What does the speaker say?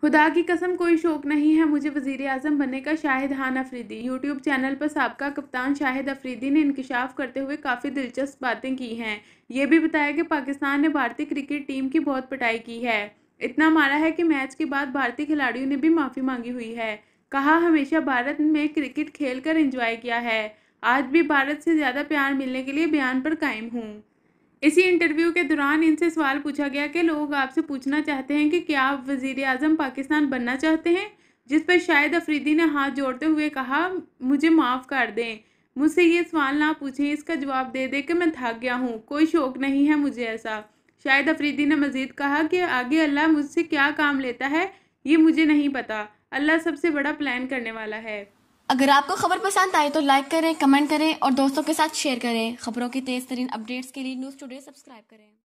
खुदा की कसम कोई शौक नहीं है मुझे वजीर अजम बनने का शाहिद हान अफरीदी यूट्यूब चैनल पर सबका कप्तान शाहिद अफरीदी ने इंकशाफ करते हुए काफ़ी दिलचस्प बातें की हैं ये भी बताया कि पाकिस्तान ने भारतीय क्रिकेट टीम की बहुत पटाई की है इतना मारा है कि मैच के बाद भारतीय खिलाड़ियों ने भी माफ़ी मांगी हुई है कहा हमेशा भारत में क्रिकेट खेल कर इंजॉय किया है आज भी भारत से ज़्यादा प्यार मिलने के लिए बयान पर कायम हूँ इसी इंटरव्यू के दौरान इनसे सवाल पूछा गया कि लोग आपसे पूछना चाहते हैं कि क्या आप वजीर अजम पाकिस्तान बनना चाहते हैं जिस पर शाहिद अफरीदी ने हाथ जोड़ते हुए कहा मुझे माफ़ कर दें मुझसे ये सवाल ना पूछें इसका जवाब दे दे कि मैं थक गया हूँ कोई शौक नहीं है मुझे ऐसा शाहिद अफरीदी ने मज़ीद कहा कि आगे अल्लाह मुझसे क्या काम लेता है ये मुझे नहीं पता अल्लाह सबसे बड़ा प्लान करने वाला है अगर आपको खबर पसंद आए तो लाइक करें कमेंट करें और दोस्तों के साथ शेयर करें खबरों की तेज तरीन अपडेट्स के लिए न्यूज़ टुडे सब्सक्राइब करें